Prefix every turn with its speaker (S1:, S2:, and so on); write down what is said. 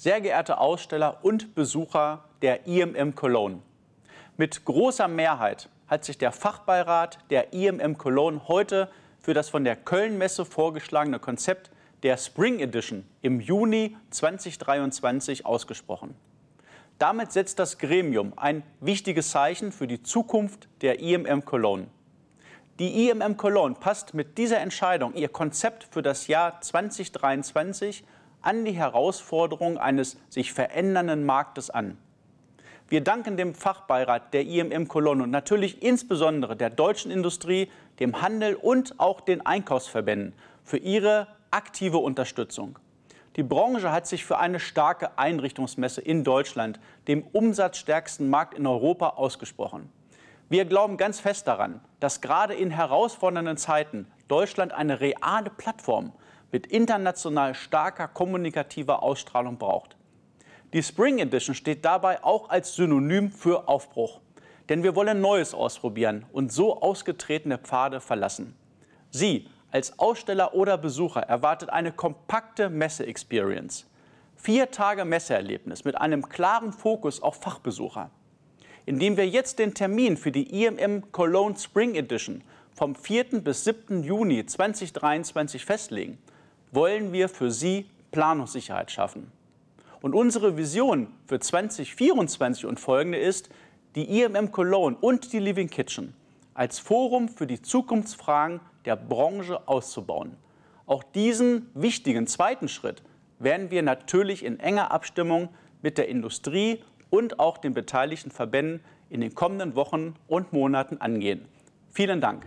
S1: sehr geehrte Aussteller und Besucher der IMM Cologne. Mit großer Mehrheit hat sich der Fachbeirat der IMM Cologne heute für das von der Köln-Messe vorgeschlagene Konzept der Spring Edition im Juni 2023 ausgesprochen. Damit setzt das Gremium ein wichtiges Zeichen für die Zukunft der IMM Cologne. Die IMM Cologne passt mit dieser Entscheidung ihr Konzept für das Jahr 2023 an die Herausforderung eines sich verändernden Marktes an. Wir danken dem Fachbeirat der IMM kolonne und natürlich insbesondere der deutschen Industrie, dem Handel und auch den Einkaufsverbänden für ihre aktive Unterstützung. Die Branche hat sich für eine starke Einrichtungsmesse in Deutschland, dem umsatzstärksten Markt in Europa, ausgesprochen. Wir glauben ganz fest daran, dass gerade in herausfordernden Zeiten Deutschland eine reale Plattform mit international starker kommunikativer Ausstrahlung braucht. Die Spring Edition steht dabei auch als Synonym für Aufbruch. Denn wir wollen Neues ausprobieren und so ausgetretene Pfade verlassen. Sie als Aussteller oder Besucher erwartet eine kompakte Messe-Experience. Vier Tage Messeerlebnis mit einem klaren Fokus auf Fachbesucher. Indem wir jetzt den Termin für die IMM Cologne Spring Edition vom 4. bis 7. Juni 2023 festlegen, wollen wir für Sie Planungssicherheit schaffen. Und unsere Vision für 2024 und folgende ist, die IMM Cologne und die Living Kitchen als Forum für die Zukunftsfragen der Branche auszubauen. Auch diesen wichtigen zweiten Schritt werden wir natürlich in enger Abstimmung mit der Industrie und auch den beteiligten Verbänden in den kommenden Wochen und Monaten angehen. Vielen Dank.